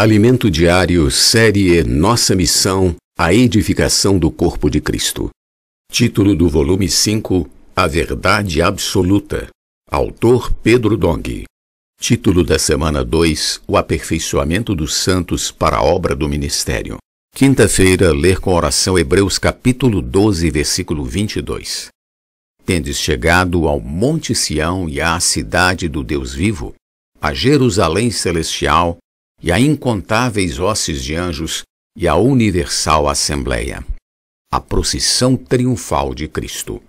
Alimento Diário, série Nossa Missão, a Edificação do Corpo de Cristo. Título do volume 5, A Verdade Absoluta. Autor Pedro Dong. Título da semana 2, O Aperfeiçoamento dos Santos para a Obra do Ministério. Quinta-feira, ler com oração Hebreus capítulo 12, versículo 22. Tendes chegado ao Monte Sião e à cidade do Deus vivo, a Jerusalém celestial, e a incontáveis osses de anjos e a universal assembleia, a procissão triunfal de Cristo.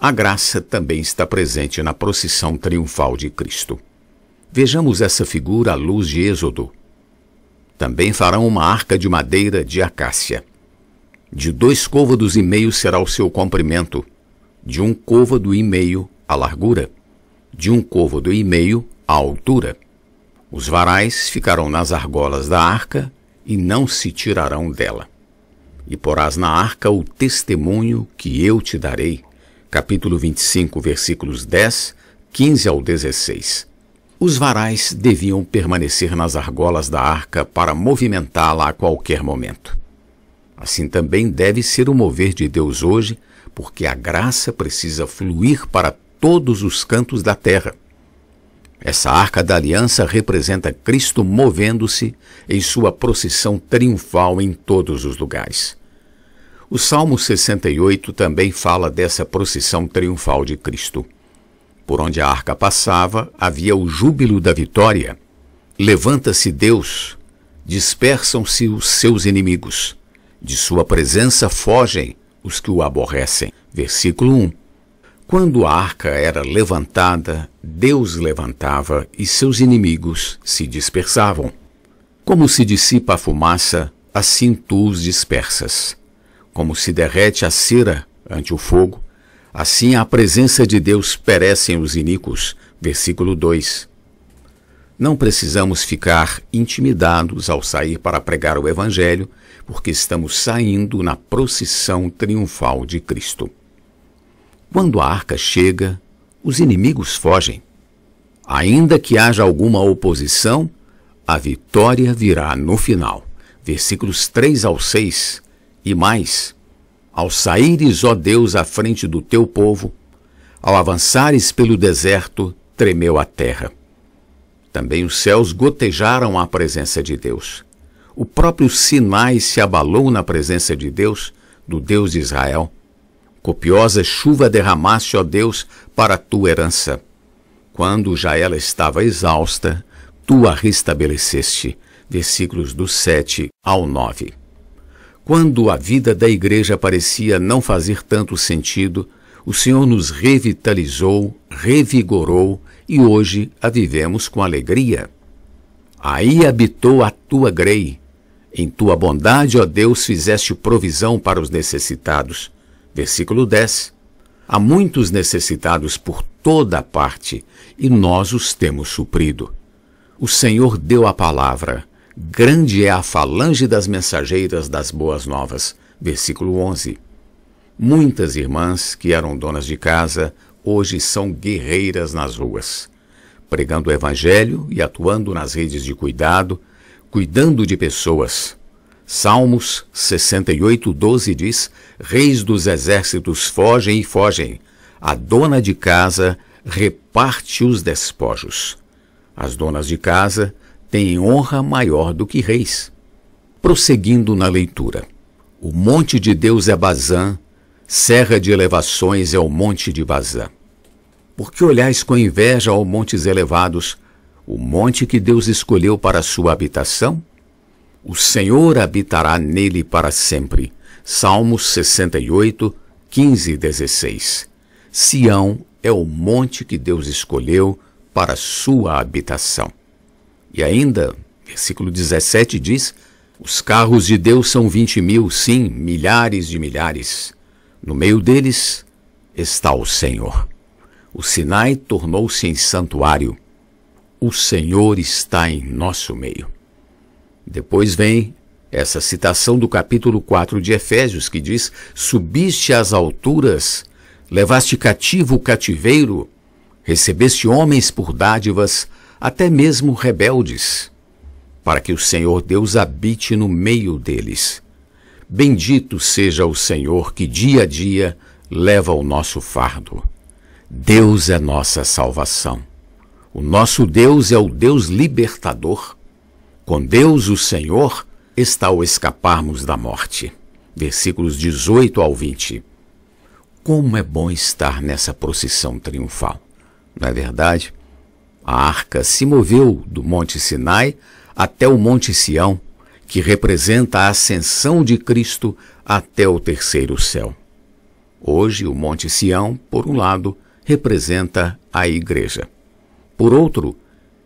A graça também está presente na procissão triunfal de Cristo. Vejamos essa figura à luz de Êxodo. Também farão uma arca de madeira de acácia. De dois côvados e meio será o seu comprimento, de um côvado e meio a largura, de um côvado e meio a altura. Os varais ficarão nas argolas da arca e não se tirarão dela. E porás na arca o testemunho que eu te darei. Capítulo 25, versículos 10, 15 ao 16. Os varais deviam permanecer nas argolas da arca para movimentá-la a qualquer momento. Assim também deve ser o mover de Deus hoje, porque a graça precisa fluir para todos os cantos da terra essa arca da aliança representa Cristo movendo-se em sua procissão triunfal em todos os lugares. O Salmo 68 também fala dessa procissão triunfal de Cristo. Por onde a arca passava, havia o júbilo da vitória. Levanta-se Deus, dispersam-se os seus inimigos. De sua presença fogem os que o aborrecem. Versículo 1. Quando a arca era levantada, Deus levantava e seus inimigos se dispersavam. Como se dissipa a fumaça, assim tu os dispersas. Como se derrete a cera ante o fogo, assim à presença de Deus perecem os iníquos. Versículo 2. Não precisamos ficar intimidados ao sair para pregar o Evangelho, porque estamos saindo na procissão triunfal de Cristo. Quando a arca chega, os inimigos fogem. Ainda que haja alguma oposição, a vitória virá no final. Versículos 3 ao 6 e mais. Ao saíres, ó Deus, à frente do teu povo, ao avançares pelo deserto, tremeu a terra. Também os céus gotejaram à presença de Deus. O próprio Sinai se abalou na presença de Deus, do Deus de Israel Copiosa chuva derramaste, ó Deus, para a tua herança. Quando já ela estava exausta, tu a restabeleceste. Versículos do 7 ao 9. Quando a vida da igreja parecia não fazer tanto sentido, o Senhor nos revitalizou, revigorou e hoje a vivemos com alegria. Aí habitou a tua grei. Em tua bondade, ó Deus, fizeste provisão para os necessitados. Versículo 10. Há muitos necessitados por toda a parte, e nós os temos suprido. O Senhor deu a palavra. Grande é a falange das mensageiras das boas novas. Versículo 11. Muitas irmãs que eram donas de casa hoje são guerreiras nas ruas, pregando o Evangelho e atuando nas redes de cuidado, cuidando de pessoas, Salmos 68, 12 diz: Reis dos exércitos fogem e fogem, a dona de casa reparte os despojos. As donas de casa têm honra maior do que reis. Prosseguindo na leitura: O monte de Deus é Bazã, serra de elevações é o monte de Bazã. Por que olhais com inveja aos montes elevados, o monte que Deus escolheu para sua habitação? O Senhor habitará nele para sempre. Salmos 68, 15 e 16. Sião é o monte que Deus escolheu para sua habitação. E ainda, versículo 17 diz: Os carros de Deus são vinte mil, sim, milhares de milhares. No meio deles está o Senhor. O Sinai tornou-se em santuário. O Senhor está em nosso meio. Depois vem essa citação do capítulo 4 de Efésios, que diz: Subiste às alturas, levaste cativo o cativeiro, recebeste homens por dádivas, até mesmo rebeldes, para que o Senhor Deus habite no meio deles. Bendito seja o Senhor que dia a dia leva o nosso fardo. Deus é nossa salvação. O nosso Deus é o Deus libertador. Com Deus, o Senhor, está o escaparmos da morte. Versículos 18 ao 20. Como é bom estar nessa procissão triunfal. Não é verdade? A arca se moveu do Monte Sinai até o Monte Sião, que representa a ascensão de Cristo até o terceiro céu. Hoje, o Monte Sião, por um lado, representa a Igreja. Por outro,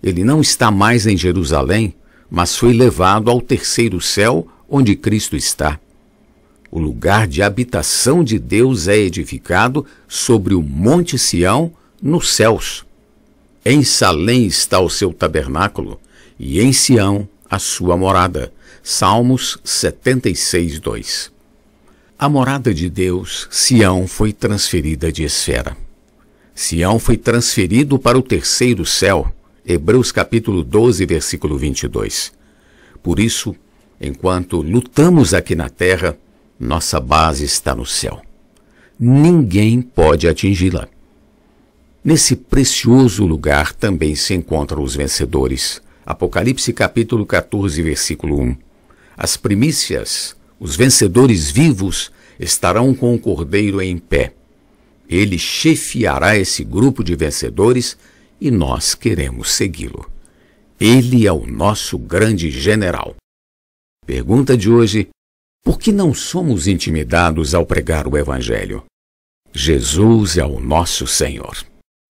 ele não está mais em Jerusalém, mas foi levado ao terceiro céu, onde Cristo está. O lugar de habitação de Deus é edificado sobre o Monte Sião, nos céus. Em Salém está o seu tabernáculo, e em Sião a sua morada. Salmos 76, 2. A morada de Deus, Sião, foi transferida de esfera. Sião foi transferido para o terceiro céu, Hebreus capítulo 12, versículo 22. Por isso, enquanto lutamos aqui na terra, nossa base está no céu. Ninguém pode atingi-la. Nesse precioso lugar também se encontram os vencedores. Apocalipse capítulo 14, versículo 1. As primícias, os vencedores vivos, estarão com o Cordeiro em pé. Ele chefiará esse grupo de vencedores e nós queremos segui-lo. Ele é o nosso grande general. Pergunta de hoje: por que não somos intimidados ao pregar o Evangelho? Jesus é o nosso Senhor.